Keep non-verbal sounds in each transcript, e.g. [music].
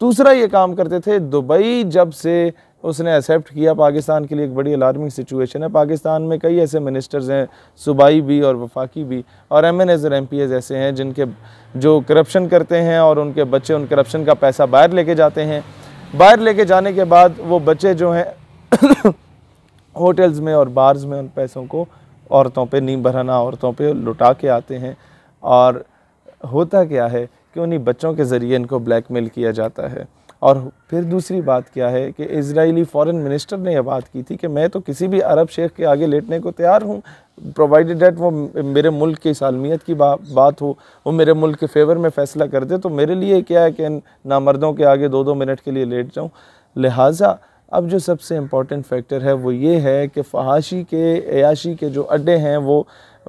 दूसरा ये काम करते थे दुबई जब से उसने एक्सेप्ट किया पाकिस्तान के लिए एक बड़ी अलार्मिंग सिचुएशन है पाकिस्तान में कई ऐसे मिनिस्टर्स हैं सूबाई भी और वफाकी भी और एम एन एज़ और एम पी एज़ ऐसे हैं जिनके जो करप्शन करते हैं और उनके बच्चे उन करप्शन का पैसा बाहर लेके जाते हैं बाहर लेके जाने के बाद वो बच्चे जो हैं होटल्स [coughs] में और बार्स में उन पैसों को औरतों पर नीम भराना औरतों पर लुटा के आते हैं और होता क्या है कि उन्हीं बच्चों के ज़रिए इनको ब्लैकमेल किया जाता है और फिर दूसरी बात क्या है कि इसराइली फॉरेन मिनिस्टर ने यह बात की थी कि मैं तो किसी भी अरब शेख के आगे लेटने को तैयार हूँ प्रोवाइडेड डेट वो मेरे मुल्क की सालमियत की बा, बात हो वो मेरे मुल्क के फेवर में फ़ैसला कर दे तो मेरे लिए क्या है कि नामर्दों के आगे दो दो मिनट के लिए लेट जाऊँ लिहाजा अब जो सबसे इम्पॉर्टेंट फैक्टर है वो ये है कि फहाशी के याशी के जो अड्डे हैं वो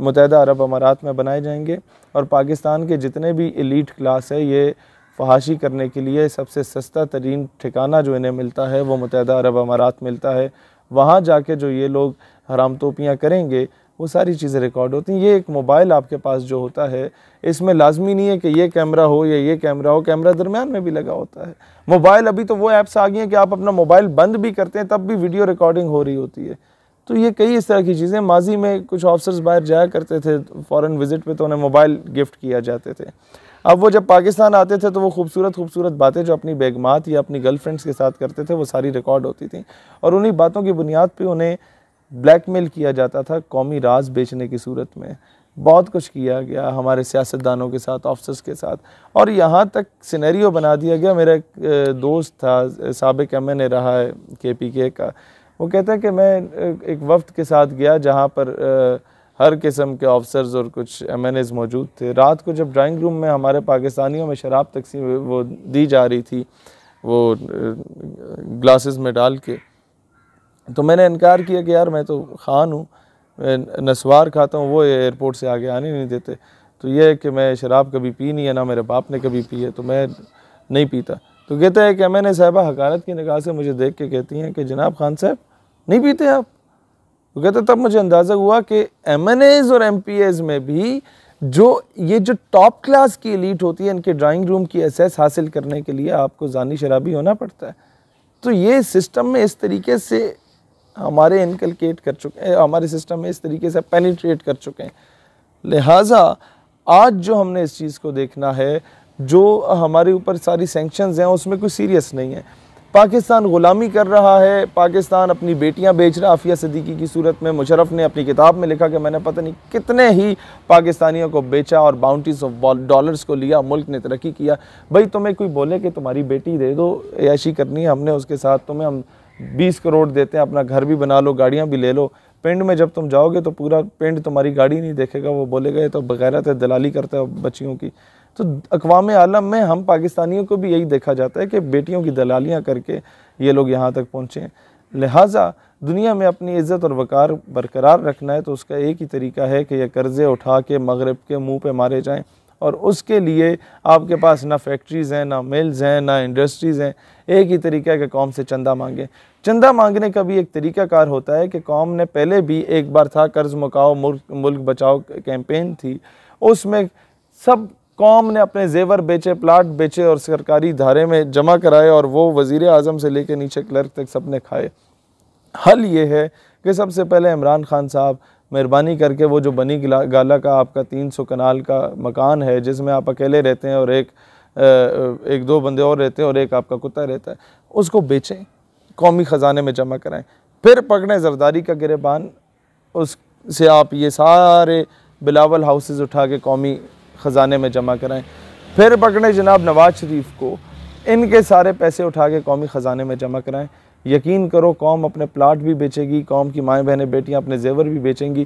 मुतहदा अरब अमारात में बनाए जाएंगे और पाकिस्तान के जितने भी एलीट क्लास है ये फहाशी करने के लिए सबसे सस्ता तरीन ठिकाना जो इन्हें मिलता है वो मुतहद अरब अमारात मिलता है वहाँ जाके जो ये लोग हराम तोपियाँ करेंगे वो सारी चीज़ें रिकॉर्ड होती हैं ये एक मोबाइल आपके पास जो होता है इसमें लाजमी नहीं है कि ये कैमरा हो या ये कैमरा हो कैमरा दरमियान में भी लगा होता है मोबाइल अभी तो वो ऐप्स आ गई हैं कि आप अपना मोबाइल बंद भी करते हैं तब भी वीडियो रिकॉर्डिंग हो रही होती है तो ये कई इस तरह की चीज़ें माजी में कुछ ऑफिसर्स बाहर जाया करते थे फॉरेन विज़िट पे तो उन्हें मोबाइल गिफ्ट किया जाते थे अब वो जब पाकिस्तान आते थे तो वो खूबसूरत खूबसूरत बातें जो अपनी बेगमात या अपनी गर्लफ्रेंड्स के साथ करते थे वो सारी रिकॉर्ड होती थी और उन्हीं बातों की बुनियाद पर उन्हें ब्लैकमेल किया जाता था कौमी राज बेचने की सूरत में बहुत कुछ किया गया हमारे सियासतदानों के साथ ऑफिसर्स के साथ और यहाँ तक सिनेरियो बना दिया गया मेरा एक दोस्त था सबक एम एन ए रहा है के पी के का वो कहता है कि मैं एक वफ्त के साथ गया जहाँ पर हर किस्म के ऑफिसर्स और कुछ एम मौजूद थे रात को जब ड्राइंग रूम में हमारे पाकिस्तानियों में शराब तकसीम वो दी जा रही थी वो ग्लासेस में डाल के तो मैंने इनकार किया कि यार मैं तो खान हूँ नसवार खाता हूँ वो एयरपोर्ट से आगे आने नहीं देते तो ये है कि मैं शराब कभी पी नहीं है ना मेरे बाप ने कभी पी है तो मैं नहीं पीता तो कहते हैं कि ए साहबा हकारत की निगाह से मुझे देख के कहती हैं कि जनाब खान साहब नहीं पीते आप तो कहते तब मुझे अंदाज़ा हुआ कि एम और एम में भी जो ये जो टॉप क्लास की एलीट होती है इनके ड्राइंग रूम की एसेस हासिल करने के लिए आपको जानी शराबी होना पड़ता है तो ये सिस्टम में इस तरीके से हमारे इनकलकेट कर चुके हैं हमारे सिस्टम में इस तरीके से पेनिट्रेट कर चुके हैं लिहाजा आज जो हमने इस चीज़ को देखना है जो हमारे ऊपर सारी सेंक्शन हैं उसमें कोई सीरियस नहीं है पाकिस्तान ग़ुलामी कर रहा है पाकिस्तान अपनी बेटियां बेच रहा आफिया सदीकी की सूरत में मुशरफ ने अपनी किताब में लिखा कि मैंने पता नहीं कितने ही पाकिस्तानियों को बेचा और बाउंटीज़ ऑफ डॉलर्स को लिया मुल्क ने तरक्की किया भाई तुम्हें कोई बोले कि तुम्हारी बेटी दे दो ऐशी करनी है हमने उसके साथ तुम्हें हम बीस करोड़ देते हैं अपना घर भी बना लो गाड़ियाँ भी ले लो पिंड में जब तुम जाओगे तो पूरा पिंड तुम्हारी गाड़ी नहीं देखेगा वो बोलेगा ये तो बगैरत है दलाली करते हो बच्चियों की तो अकवाम आलम में हम पाकिस्तानियों को भी यही देखा जाता है कि बेटियों की दलालियाँ करके ये लोग यहाँ तक पहुँचे लिहाजा दुनिया में अपनी इज़्ज़त और वक़ार बरकरार रखना है तो उसका एक ही तरीका है कि यह कर्ज़े उठा के मगरब के मुँह पे मारे जाएँ और उसके लिए आपके पास ना फैक्ट्रीज़ हैं ना मिल्स हैं ना इंडस्ट्रीज़ हैं एक ही तरीका है कि कौम से चंदा मांगे चंदा मांगने का भी एक तरीक़ाकार होता है कि कौम ने पहले भी एक बार था कर्ज़ मुकाओ मुल्क मुल्क बचाओ कैंपेन थी उसमें सब कौम ने अपने जेवर बेचे प्लाट बेचे और सरकारी धारे में जमा कराए और वो वज़ी अजम से लेकर नीचे क्लर्क तक सब ने खाए हल ये है कि सबसे पहले इमरान खान साहब मेहरबानी करके वो जो बनी गाला का आपका तीन सौ कनाल का मकान है जिसमें आप अकेले रहते हैं और एक एक दो बंदे और रहते हैं और एक आपका कुत्ता रहता है उसको बेचें कौमी ख़जाने में जमा कराएं फिर पकड़ें जरदारी का गिरबान उस से आप ये सारे बिलावल हाउसेज उठा के कौमी ख़जाने में जमा कराएं फिर पकड़ें जनाब नवाज शरीफ को इनके सारे पैसे उठा के कौमी ख़जाने में जमा कराएं यकीन करो कौम अपने प्लाट भी बेचेगी कौम की माएँ बहनें बेटियाँ अपने जेवर भी बेचेंगी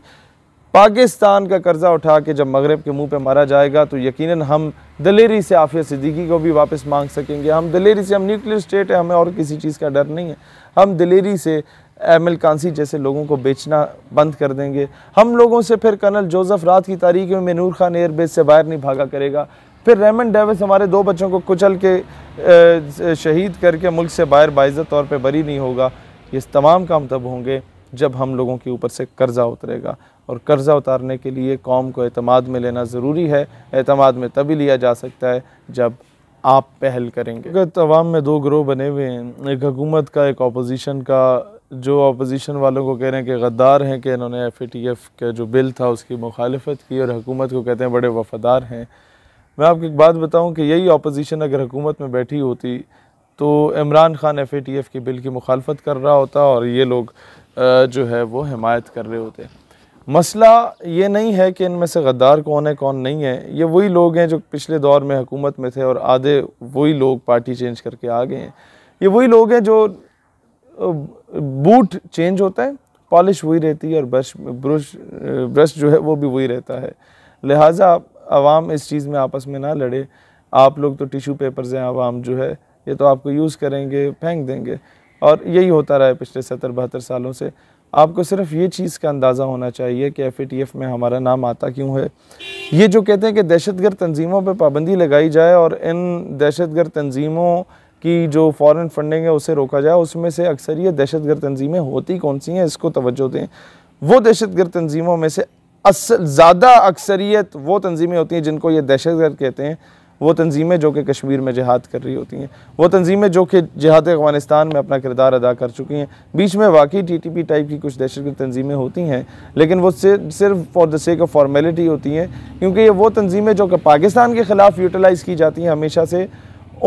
पाकिस्तान का कर्ज़ा उठा के जब मगरब के मुंह पे मारा जाएगा तो यकीनन हम दलेरी से आफिया सिद्दीकी को भी वापस मांग सकेंगे हम दलेरी से हम न्यूक्लियर स्टेट है हमें और किसी चीज़ का डर नहीं है हम दलेरी से एमएल कांसी जैसे लोगों को बेचना बंद कर देंगे हम लोगों से फिर कर्नल जोसेफ रात की तारीख में मेनूर खान एयरबेस से बाहर नहीं भागा करेगा फिर रेमन डेविस हमारे दो बच्चों को कुचल के शहीद करके मुल्क से बाहर बाइज़त तौर पर बरी नहीं होगा ये तमाम काम तब होंगे जब हम लोगों के ऊपर से कर्ज़ा उतरेगा और कर्ज़ा उतारने के लिए कौम को अतमाद में लेना ज़रूरी है अतमाद में तभी लिया जा सकता है जब आप पहल करेंगे अगर तवाम में दो ग्रोह बने हुए हैं एक हकूमत का एक अपोजिशन का जो अपोजिशन वालों को कह रहे हैं कि गद्दार हैं कि इन्होंने एफ ए टी एफ़ का जो बिल था उसकी मुखालफत की और हकूमत को कहते हैं बड़े वफ़ादार हैं मैं आपको एक बात बताऊँ कि यही अपोजिशन अगर हकूमत में बैठी होती तो Imran Khan F A T F के बिल की मुखालफत कर रहा होता और ये लोग जो है वो हमायत कर रहे होते मसला ये नहीं है कि इनमें से गद्दार कौन है कौन नहीं है ये वही लोग हैं जो पिछले दौर में हुकूमत में थे और आधे वही लोग पार्टी चेंज करके आ गए हैं ये वही लोग हैं जो बूट चेंज होता है पॉलिश वही रहती है और ब्रश ब्रश ब्रश जो है वो भी वही रहता है लिहाजा आवाम इस चीज़ में आपस में ना लड़े आप लोग तो टिशू पेपर्स हैं आवाम जो है ये तो आपको यूज़ करेंगे फेंक देंगे और यही होता रहा है पिछले सत्तर बहत्तर सालों से आपको सिर्फ ये चीज़ का अंदाज़ा होना चाहिए कि एफ में हमारा नाम आता क्यों है ये जो कहते हैं कि दहशत गर्द तनजीमों पर पाबंदी लगाई जाए और इन दहशत गर्द तनजीमों कि जो फॉरेन फंडिंग है उसे रोका जाए उसमें से अक्सर ये दहशत गर्द तंजीमें होती कौन सी हैं इसको तोज्जो दें वो दहशत गर्द तंजीमों में से असल ज़्यादा अक्सरियत वो तंजीमें होती हैं जिनको ये दहशत गर्द कहते हैं वो तंजीमें जो कि कश्मीर में जिहाद कर रही होती हैं वो तंजीमें जो कि जिहाद अफगानिस्तान में अपना किरदार अदा कर चुकी हैं बीच में वाकई टी टी पी टाइप की कुछ दहशत गर्द तंजीमें होती हैं लेकिन वो सिर्फ for the sake of formality होती हैं क्योंकि ये वो तंजीमें जो कि पाकिस्तान के ख़िलाफ़ यूटिलाइज़ की जाती हैं हमेशा से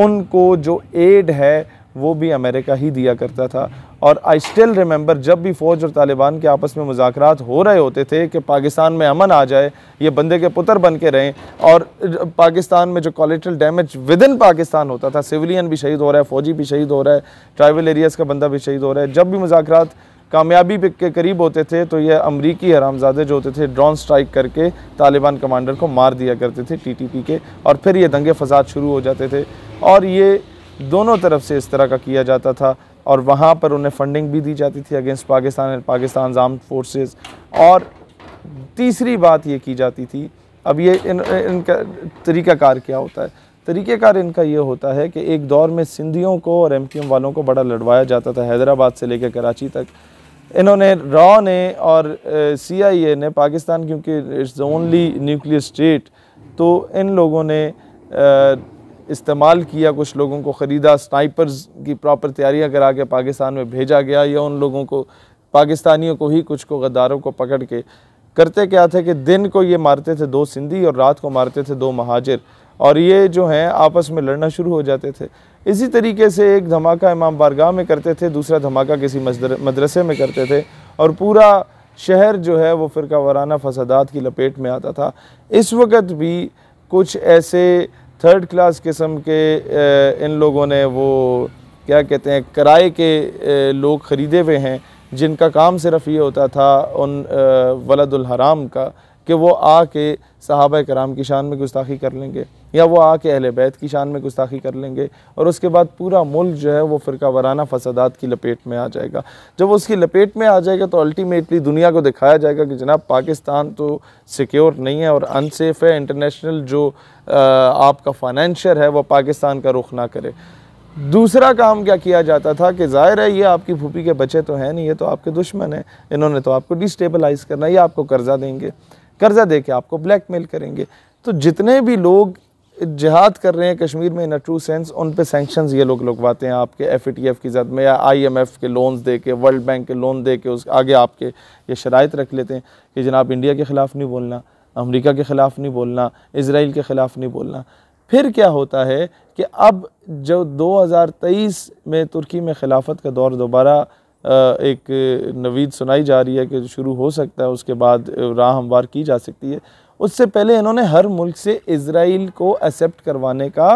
उनको जो एड है वो भी अमेरिका ही दिया करता था और आई स्टिल रिमेंबर जब भी फ़ौज और तालिबान के आपस में मुजाकर हो रहे होते थे कि पाकिस्तान में अमन आ जाए ये बंदे के पुत्र बन के रहें और पाकिस्तान में जो collateral damage within Pakistan होता था सिविलियन भी शहीद हो रहा है फ़ौजी भी शहीद हो रहा है ट्राइबल एरियाज़ का बंदा भी शहीद हो रहा है जब भी मुजाकर कामयाबी के करीब होते थे तो ये अमरीकी हरामजादे जो होते थे ड्रोन स्ट्राइक करके तालिबान कमांडर को मार दिया करते थे टीटीपी के और फिर ये दंगे फसाद शुरू हो जाते थे और ये दोनों तरफ से इस तरह का किया जाता था और वहाँ पर उन्हें फंडिंग भी दी जाती थी against Pakistan and Pakistan armed forces और तीसरी बात ये की जाती थी अब ये इन इनका तरीक़ाकार क्या होता है तरीक़ेकार इनका ये होता है कि एक दौर में सिंधियों को और एम वालों को बड़ा लड़वाया जाता था हैदराबाद से लेकर कराची तक इन्होंने रॉ ने और सी आई ए ने पाकिस्तान क्योंकि इट्स ओनली न्यूक्लियर स्टेट तो इन लोगों ने इस्तेमाल किया कुछ लोगों को ख़रीदा स्नाइपर्स की प्रॉपर तैयारियाँ करा के पाकिस्तान में भेजा गया या उन लोगों को पाकिस्तानियों को ही कुछ को गद्दारों को पकड़ के करते क्या थे कि दिन को ये मारते थे दो सिंधी और रात को मारते थे दो महाजिर और ये जो हैं आपस में लड़ना शुरू हो जाते थे इसी तरीके से एक धमाका इमाम बारगाह में करते थे दूसरा धमाका किसी मदरसे में करते थे और पूरा शहर जो है वो फ़िरका वाराना फसादात की लपेट में आता था इस वक्त भी कुछ ऐसे थर्ड क्लास किस्म के इन लोगों ने वो क्या कहते हैं किराए के लोग ख़रीदे हुए हैं जिनका काम सिर्फ ये होता था उन वलदुल हराम का कि वो आके सहाबा कराम की शान में गुस्ताखी कर लेंगे या वो आके अहले बैत की शान में गुस्ताखी कर लेंगे और उसके बाद पूरा मुल्क जो है वो फ़िरका वराना फसादात की लपेट में आ जाएगा जब उसकी लपेट में आ जाएगा तो अल्टीमेटली दुनिया को दिखाया जाएगा कि जनाब पाकिस्तान तो सिक्योर नहीं है और अनसेफ है इंटरनेशनल जो आपका फाइनेंशियर है वह पाकिस्तान का रुख ना करे दूसरा काम क्या किया जाता था कि जाहिर है ये आपकी फूफी के बच्चे तो हैं नहीं ये तो आपके दुश्मन हैं इन्होंने तो आपको डिस्टेबलाइज करना ये आपको कर्जा देंगे कर्जा दे के आपको ब्लैकमेल करेंगे तो जितने भी लोग जिहाद कर रहे हैं कश्मीर में इन अ ट्रू सेंस उन पे सैंक्शंस ये लोग लगवाते हैं आपके एफ की ज़द में या आईएमएफ के लोन्स दे के वर्ल्ड बैंक के लोन दे के उस आगे आपके ये शरात रख लेते हैं कि जनाब इंडिया के ख़िलाफ़ नहीं बोलना अमेरिका के ख़िलाफ़ नहीं बोलना इसराइल के ख़िलाफ़ नहीं बोलना फिर क्या होता है कि अब जो तेईस में तुर्की में खिलाफत का दौर दोबारा एक नवीद सुनाई जा रही है कि शुरू हो सकता है उसके बाद राह हमवार की जा सकती है उससे पहले इन्होंने हर मुल्क से इसराइल को एक्सेप्ट करवाने का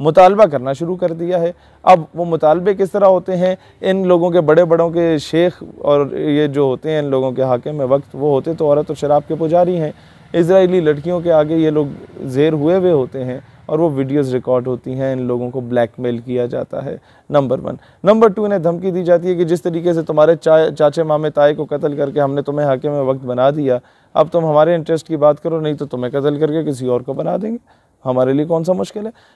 मुतालबा करना शुरू कर दिया है अब वो मुतालबे किस तरह होते हैं इन लोगों के बड़े बड़ों के शेख और ये जो होते हैं इन लोगों के हाकिम में वक्त वो होते तो औरत और शराब के पुजारी हैं इसराइली लड़कियों के आगे ये लोग जेर हुए हुए होते हैं और वो वीडियोस रिकॉर्ड होती हैं इन लोगों को ब्लैकमेल किया जाता है नंबर वन नंबर टू इन्हें धमकी दी जाती है कि जिस तरीके से तुम्हारे चा, चाचे मामे ताए को कत्ल करके हमने तुम्हें हाके में वक्त बना दिया अब तुम हमारे इंटरेस्ट की बात करो नहीं तो तुम्हें कत्ल करके किसी और को बना देंगे हमारे लिए कौन सा मुश्किल है